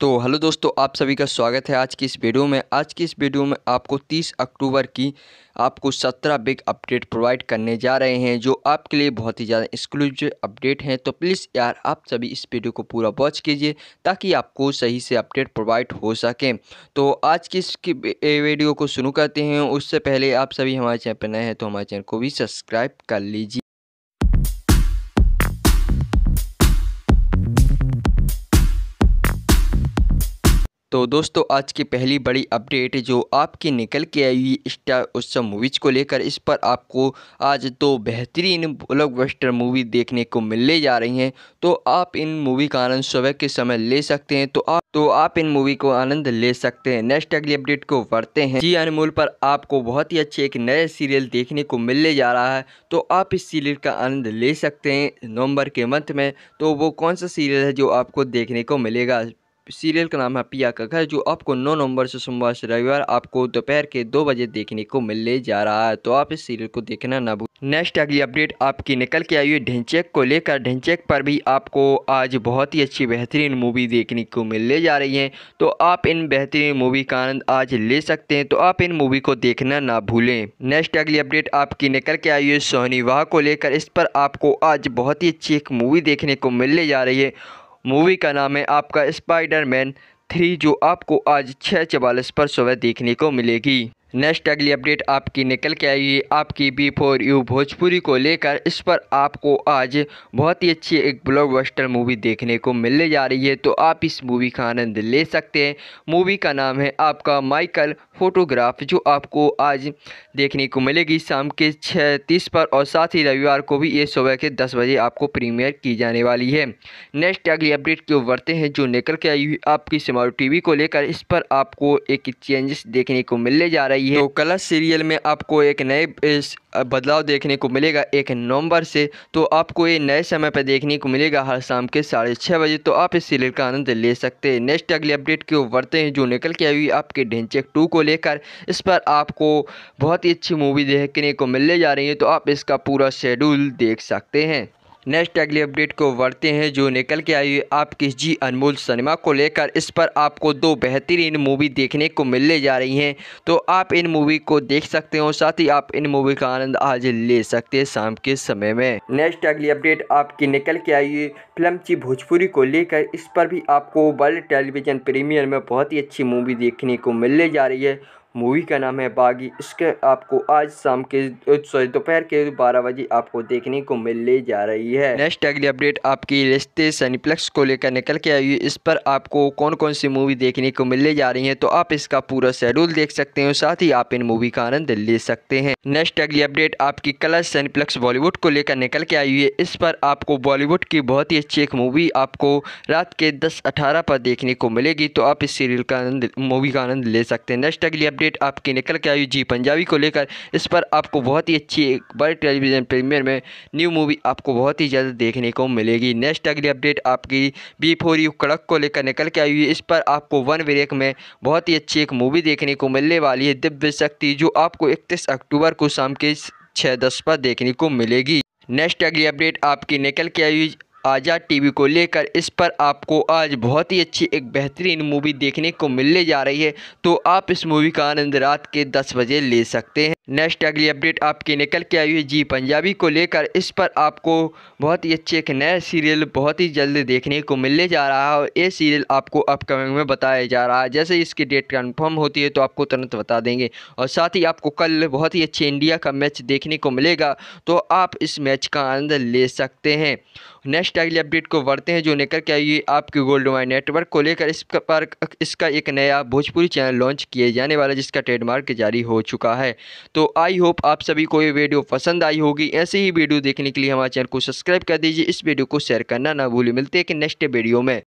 तो हेलो दोस्तों आप सभी का स्वागत है आज की इस वीडियो में आज की इस वीडियो में आपको 30 अक्टूबर की आपको 17 बिग अपडेट प्रोवाइड करने जा रहे हैं जो आपके लिए बहुत ही ज़्यादा एक्सक्लूसिव अपडेट हैं तो प्लीज़ यार आप सभी इस वीडियो को पूरा वॉच कीजिए ताकि आपको सही से अपडेट प्रोवाइड हो सकें तो आज की इस वीडियो को शुरू करते हैं उससे पहले आप सभी हमारे चैनल पर नए हैं तो हमारे चैनल को भी सब्सक्राइब कर लीजिए तो दोस्तों आज की पहली बड़ी अपडेट जो आपकी निकल के आई हुई स्टार उत्सव मूवीज़ को लेकर इस पर आपको आज दो बेहतरीन ब्लॉकबस्टर मूवी देखने को मिलने जा रही हैं तो आप इन मूवी का आनंद सुबह के समय ले सकते हैं तो आप तो आप इन मूवी को आनंद ले सकते हैं नेक्स्ट अगली अपडेट को बढ़ते हैं जी अनमोल पर आपको बहुत ही अच्छे एक नए सीरियल देखने को मिलने जा रहा है तो आप इस सीरियल का आनंद ले सकते हैं नवंबर के मंथ में तो वो कौन सा सीरियल है जो आपको देखने को मिलेगा सीरियल का नाम है पिया का घर जो आपको 9 नवंबर से सोमवार से रविवार आपको दोपहर के दो बजे देखने को मिलने जा रहा है तो आप इस सीरियल को देखना ना भूल नेक्स्ट अगली अपडेट आपकी निकल के आई हुई ढेंचेक को लेकर ढेंचेक पर भी आपको आज बहुत ही अच्छी बेहतरीन मूवी देखने को मिलने जा रही है तो आप इन बेहतरीन मूवी का आनंद आज ले सकते हैं तो आप इन मूवी को देखना ना भूलें नेक्स्ट अगली अपडेट आपकी निकल के आई हुई सोहनी वाह को लेकर इस पर आपको आज बहुत ही अच्छी एक मूवी देखने को मिलने जा रही है मूवी का नाम है आपका स्पाइडरमैन थ्री जो आपको आज छः चवालीस पर सुबह देखने को मिलेगी नेक्स्ट अगली अपडेट आपकी निकल के आई है आपकी बी फोर यू भोजपुरी को लेकर इस पर आपको आज बहुत ही अच्छी एक ब्लॉकबस्टर मूवी देखने को मिलने जा रही है तो आप इस मूवी का आनंद ले सकते हैं मूवी का नाम है आपका माइकल फोटोग्राफ जो आपको आज देखने को मिलेगी शाम के छः तीस पर और साथ ही रविवार को भी ये सुबह के दस बजे आपको प्रीमियर की जाने वाली है नेक्स्ट अगली अपडेट की ओर बढ़ते हैं जो निकल के आई हुई आपकी स्मार्ट टी को लेकर इस पर आपको एक चेंजेस देखने को मिलने जा रही है रही है तो, तो कलर सीरियल में आपको एक नए बदलाव देखने को मिलेगा एक नवंबर से तो आपको ये नए समय पर देखने को मिलेगा हर शाम के साढ़े छः बजे तो आप इस सीरियल का आनंद ले सकते हैं नेक्स्ट अगली अपडेट की ओर बढ़ते हैं जो निकल के आई आपके ढेंचेक टू को लेकर इस पर आपको बहुत ही अच्छी मूवी देखने को मिलने जा रही है तो आप इसका पूरा शेड्यूल देख सकते हैं नेक्स्ट अगली अपडेट को बढ़ते हैं जो निकल के आई आपकी जी अनमोल सिनेमा को लेकर इस पर आपको दो बेहतरीन मूवी देखने को मिलने जा रही हैं तो आप इन मूवी को देख सकते हो साथ ही आप इन मूवी का आनंद आज ले सकते हैं शाम के समय में नेक्स्ट अगली अपडेट आपकी निकल के आई फिल्म ची भोजपुरी को लेकर इस पर भी आपको वर्ल्ड टेलीविजन प्रीमियर में बहुत ही अच्छी मूवी देखने को मिलने जा रही है मूवी का नाम है बागी इसके आपको आज शाम के सॉरी दोपहर के बारह बजे आपको देखने को मिलने जा रही है नेक्स्ट अगली अपडेट आपकी रिश्ते सनीप्लेक्स को लेकर निकल के आई इस पर आपको कौन कौन सी मूवी देखने को मिलने जा रही है तो आप इसका पूरा शेड्यूल देख सकते हैं साथ ही आप इन मूवी का आनंद ले सकते हैं नेक्स्ट अगली अपडेट आपकी कलर सनीप्लेक्स बॉलीवुड को लेकर निकल के आई है इस पर आपको बॉलीवुड की बहुत ही अच्छी एक मूवी आपको रात के दस अठारह पर देखने को मिलेगी तो आप इस सीरियल का आनंद मूवी का आनंद ले सकते हैं नेक्स्ट अगली अपडेट अपडेट आपकी निकल के आई जी पंजाबी को लेकर इस पर आपको बहुत ही अच्छी एक बड़े टेलीविज़न प्रीमियर में न्यू मूवी आपको बहुत ही ज़्यादा देखने को मिलेगी नेक्स्ट अगली अपडेट आपकी बी फोर यू कड़क को लेकर निकल के आई हुई इस पर आपको वन ब्रेक में बहुत ही अच्छी एक मूवी देखने को मिलने वाली है दिव्य शक्ति जो आपको इकतीस अक्टूबर को शाम के छः दस पर देखने को मिलेगी नेक्स्ट अगली अपडेट आपकी निकल के आई आज़ाद टीवी को लेकर इस पर आपको आज बहुत ही अच्छी एक बेहतरीन मूवी देखने को मिलने जा रही है तो आप इस मूवी का आनंद रात के दस बजे ले सकते हैं नेक्स्ट अगली अपडेट आपकी निकल के आई हुई जी पंजाबी को लेकर इस पर आपको बहुत ही अच्छे एक नया सीरियल बहुत ही जल्द देखने को मिलने जा रहा है और ये सीरियल आपको अपकमिंग में बताया जा रहा है जैसे इसकी डेट कन्फर्म होती है तो आपको तुरंत बता देंगे और साथ ही आपको कल बहुत ही अच्छे इंडिया का मैच देखने को मिलेगा तो आप इस मैच का आनंद ले सकते हैं नेक्स्ट अगली अपडेट को बढ़ते हैं जो लेकर के आई आपके गोल्ड माइन नेटवर्क को लेकर इस पर इसका एक नया भोजपुरी चैनल लॉन्च किए जाने वाला जिसका ट्रेडमार्क जारी हो चुका है तो आई होप आप सभी को ये वीडियो पसंद आई होगी ऐसे ही वीडियो देखने के लिए हमारे चैनल को सब्सक्राइब कर दीजिए इस वीडियो को शेयर करना ना भूलें मिलते हैं कि नेक्स्ट वीडियो में